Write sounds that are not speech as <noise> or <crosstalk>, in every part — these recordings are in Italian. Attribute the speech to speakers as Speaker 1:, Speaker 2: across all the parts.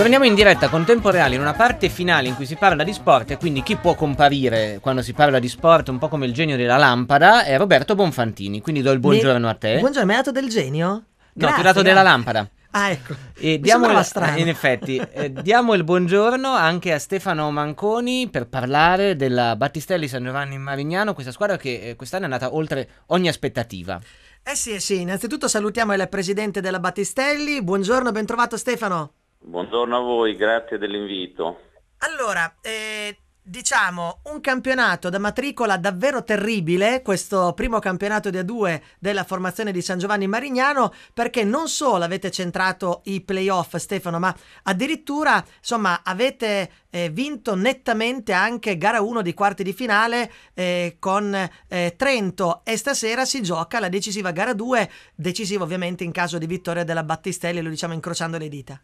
Speaker 1: Torniamo in diretta con tempo reale in una parte finale in cui si parla di sport e quindi chi può comparire quando si parla di sport un po' come il genio della lampada è Roberto Bonfantini, quindi do il buongiorno a te. Buongiorno, mi hai dato del genio? No,
Speaker 2: grazie, ti ho dato della lampada.
Speaker 1: Ah, ecco. E diamo la strada. <laughs> in effetti, eh, diamo il buongiorno anche a Stefano Manconi per parlare della Battistelli San Giovanni in Marignano, questa squadra che eh, quest'anno è andata oltre ogni aspettativa. Eh sì, eh sì, innanzitutto salutiamo il presidente della Battistelli. Buongiorno, ben trovato Stefano.
Speaker 2: Buongiorno a voi, grazie dell'invito. Allora,
Speaker 1: eh, diciamo un campionato da matricola davvero terribile, questo primo campionato di A2 della formazione di San Giovanni Marignano, perché non solo avete centrato i playoff Stefano, ma addirittura insomma avete eh, vinto nettamente anche gara 1 di quarti di finale eh, con eh, Trento e stasera si gioca la decisiva gara 2, decisiva ovviamente in caso di vittoria della Battistelli, lo diciamo incrociando le dita.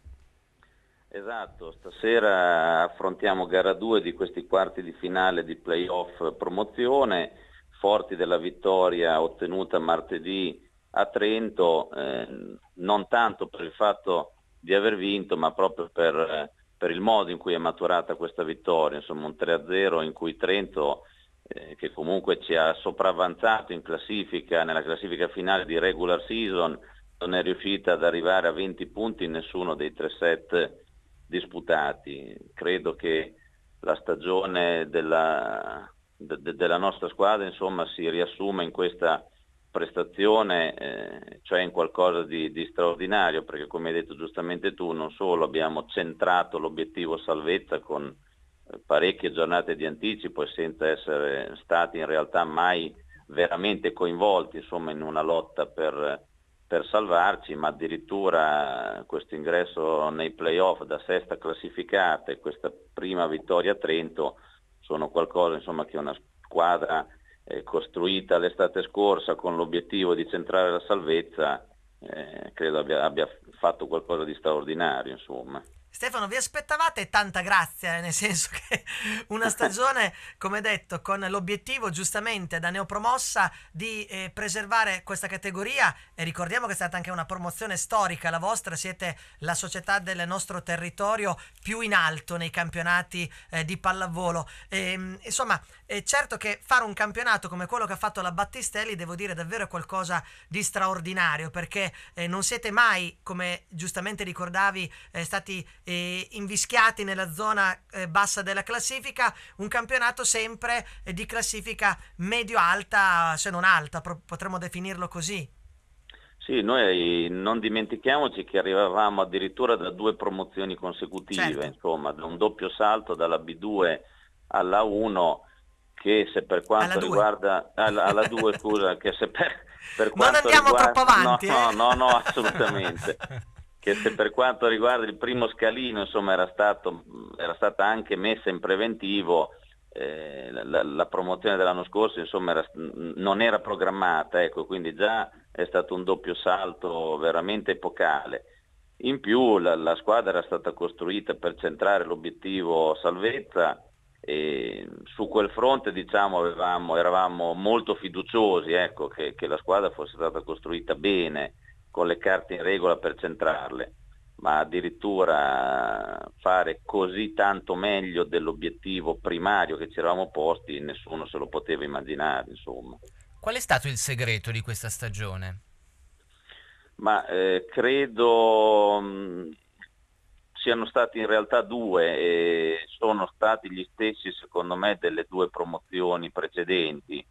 Speaker 2: Esatto, stasera affrontiamo gara 2 di questi quarti di finale di playoff promozione, forti della vittoria ottenuta martedì a Trento, eh, non tanto per il fatto di aver vinto, ma proprio per, eh, per, il modo in cui è maturata questa vittoria, insomma un 3-0 in cui Trento, eh, che comunque ci ha sopravvanzato in classifica, nella classifica finale di regular season, non è riuscita ad arrivare a 20 punti in nessuno dei tre set disputati. Credo che la stagione della, de, de, della nostra squadra insomma, si riassuma in questa prestazione, eh, cioè in qualcosa di, di, straordinario, perché come hai detto giustamente tu, non solo abbiamo centrato l'obiettivo salvezza con eh, parecchie giornate di anticipo e senza essere stati in realtà mai veramente coinvolti insomma, in una lotta per per salvarci, ma addirittura questo ingresso nei playoff da sesta classificata e questa prima vittoria a Trento sono qualcosa insomma, che una squadra eh, costruita l'estate scorsa con l'obiettivo di centrare la salvezza eh, credo abbia, abbia, fatto qualcosa di straordinario. Insomma.
Speaker 1: Stefano, vi aspettavate tanta grazia, eh, nel senso che <laughs> una stagione, come detto, con l'obiettivo giustamente da neopromossa di eh, preservare questa categoria e ricordiamo che è stata anche una promozione storica la vostra, siete la società del nostro territorio più in alto nei campionati eh, di pallavolo. E, ehm, insomma, è certo che fare un campionato come quello che ha fatto la Battistelli, devo dire davvero qualcosa di straordinario perché eh, non siete mai, come giustamente ricordavi, eh, stati eh, invischiati nella zona eh, bassa della classifica, un campionato sempre eh, di classifica medio-alta, se non alta, pro- potremmo definirlo così.
Speaker 2: Sì, noi non dimentichiamoci che arrivavamo addirittura da due promozioni consecutive, certo. insomma, da un doppio salto dalla B2 alla 1 che se per quanto alla riguarda alla, alla 2 <laughs> scusa che se per, per quanto non andiamo riguarda, troppo avanti no, eh? no no no assolutamente <laughs> che se per quanto riguarda il primo scalino insomma, era, stato, era, stata anche messa in preventivo, eh, la, la, promozione dell'anno scorso insomma, era, non era programmata, ecco, quindi già è stato un doppio salto veramente epocale. In più la, la squadra era stata costruita per centrare l'obiettivo salvezza e su quel fronte diciamo, avevamo, eravamo molto fiduciosi ecco, che, che, la squadra fosse stata costruita bene con le carte in regola per centrarle, ma addirittura fare così tanto meglio dell'obiettivo primario che ci eravamo posti, nessuno se lo poteva immaginare. Insomma.
Speaker 1: Qual è stato il segreto di questa stagione?
Speaker 2: Ma eh, credo mm, siano stati in realtà due e sono stati gli stessi secondo me delle due promozioni precedenti.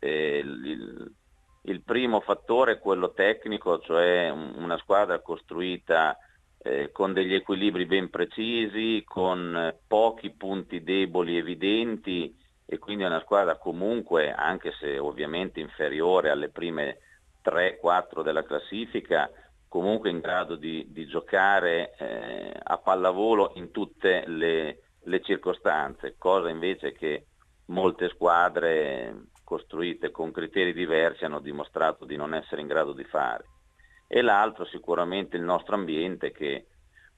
Speaker 2: Eh, il, il primo fattore è quello tecnico, cioè una squadra costruita eh, con degli equilibri ben precisi, con eh, pochi punti deboli evidenti e quindi una squadra comunque, anche se ovviamente inferiore alle prime 3-4 della classifica, comunque in grado di, di giocare eh, a pallavolo in tutte le, le circostanze, cosa invece che molte squadre costruite con criteri diversi hanno dimostrato di non essere in grado di fare. E l'altro sicuramente il nostro ambiente che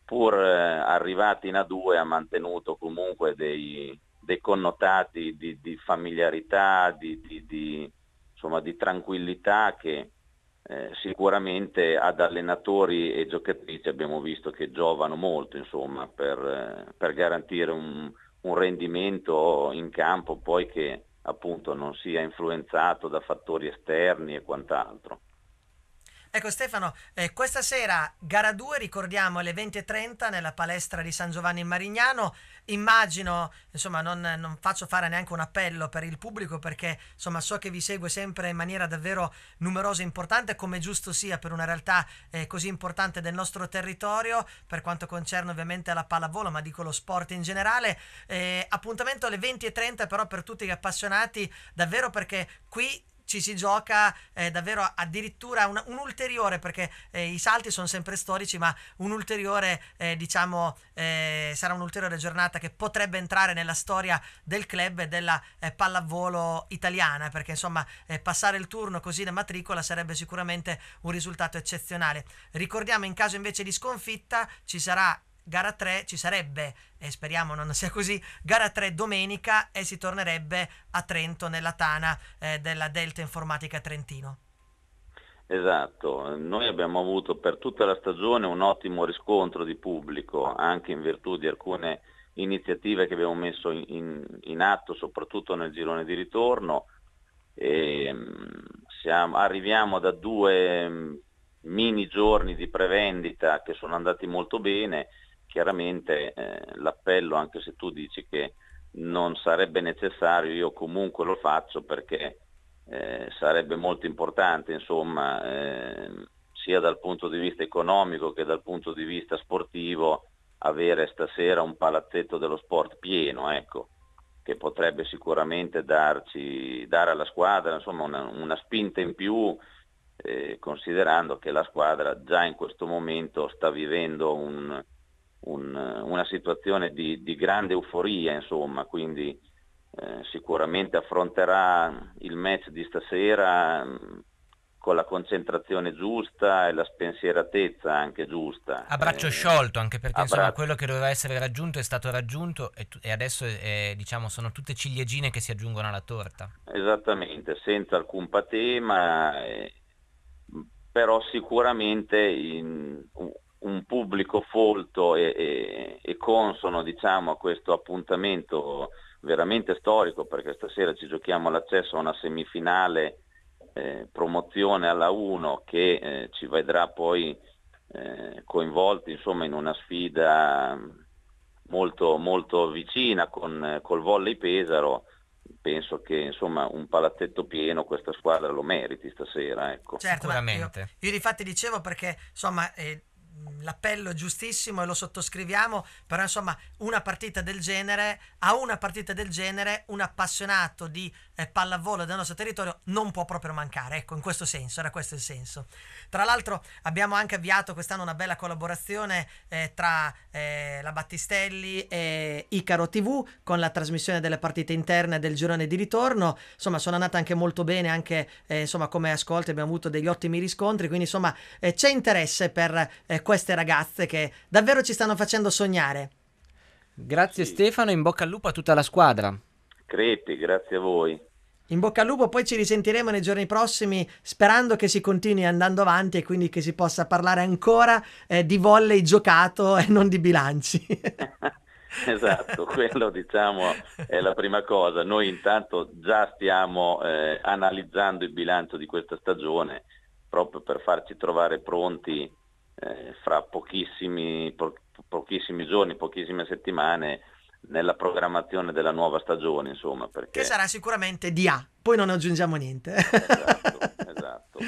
Speaker 2: pur eh, arrivati in A2 ha mantenuto comunque dei, dei connotati di, di familiarità, di, di, insomma, di, tranquillità che eh, sicuramente ad allenatori e giocatrici abbiamo visto che giovano molto insomma, per, eh, per, garantire un, un rendimento in campo poi che appunto non sia influenzato da fattori esterni e quant'altro.
Speaker 1: Ecco Stefano, eh, questa sera gara 2 ricordiamo alle 20.30 nella palestra di San Giovanni in Marignano. Immagino, insomma non, non, faccio fare neanche un appello per il pubblico perché insomma so che vi segue sempre in maniera davvero numerosa e importante come giusto sia per una realtà eh, così importante del nostro territorio per quanto concerne ovviamente la pallavolo ma dico lo sport in generale. Eh, appuntamento alle 20.30 però per tutti gli appassionati davvero perché qui ci si gioca eh, davvero addirittura un, un ulteriore, perché eh, i salti sono sempre storici, ma un ulteriore, eh, diciamo, eh, sarà un'ulteriore giornata che potrebbe entrare nella storia del club e della eh, pallavolo italiana, perché insomma eh, passare il turno così da matricola sarebbe sicuramente un risultato eccezionale. Ricordiamo in caso invece di sconfitta ci sarà gara 3 ci sarebbe, e speriamo non sia così, gara 3 domenica e si tornerebbe a Trento nella tana eh, della Delta Informatica Trentino.
Speaker 2: Esatto, noi abbiamo avuto per tutta la stagione un ottimo riscontro di pubblico, anche in virtù di alcune iniziative che abbiamo messo in, in atto, soprattutto nel girone di ritorno. E, ehm, siamo, arriviamo da due mm, mini giorni di prevendita che sono andati molto bene chiaramente eh, l'appello, anche se tu dici che non sarebbe necessario, io comunque lo faccio perché eh, sarebbe molto importante, insomma, eh, sia dal punto di vista economico che dal punto di vista sportivo, avere stasera un palazzetto dello sport pieno, ecco, che potrebbe sicuramente darci, dare alla squadra insomma, una, una spinta in più, eh, considerando che la squadra già in questo momento sta vivendo un, un, una situazione di, di, grande euforia, insomma, quindi eh, sicuramente affronterà il match di stasera mm, con la concentrazione giusta e la spensieratezza anche giusta. A braccio eh, sciolto, anche perché insomma, quello che
Speaker 1: doveva essere raggiunto è stato raggiunto e, e adesso è, eh, diciamo, sono tutte ciliegine che si aggiungono alla
Speaker 2: torta. Esattamente, senza alcun patema, eh, però sicuramente in, un pubblico folto e, e, e consono diciamo, a questo appuntamento veramente storico perché stasera ci giochiamo l'accesso a una semifinale eh, promozione alla 1 che eh, ci vedrà poi eh, coinvolti insomma, in una sfida molto, molto vicina con, col volley Pesaro penso che insomma un palazzetto pieno questa squadra lo meriti stasera ecco. certo, io,
Speaker 1: io di fatti dicevo perché insomma eh, Mm, l'appello è giustissimo e lo sottoscriviamo, però insomma una partita del genere, a una partita del genere un appassionato di eh, pallavolo del nostro territorio non può proprio mancare, ecco in questo senso, era questo il senso. Tra l'altro abbiamo anche avviato quest'anno una bella collaborazione eh, tra eh, la Battistelli e Icaro TV con la trasmissione delle partite interne del girone di ritorno, insomma sono andate anche molto bene, anche eh, insomma come ascolti abbiamo avuto degli ottimi riscontri, quindi insomma eh, c'è interesse per eh, queste ragazze che davvero ci stanno facendo sognare.
Speaker 2: Grazie sì. Stefano, in
Speaker 1: bocca al lupo a tutta la squadra.
Speaker 2: Crepi, grazie a voi.
Speaker 1: In bocca al lupo, poi ci risentiremo nei giorni prossimi sperando che si continui andando avanti e quindi che si possa parlare ancora eh, di volley giocato e non di bilanci. <laughs>
Speaker 2: esatto, quello diciamo è la prima cosa. Noi intanto già stiamo eh, analizzando il bilancio di questa stagione proprio per farci trovare pronti eh, fra pochissimi, po- pochissimi, giorni, pochissime settimane nella programmazione della nuova stagione, insomma. Perché... Che
Speaker 1: sarà sicuramente di A, poi non aggiungiamo niente. Esatto,
Speaker 2: <laughs> esatto.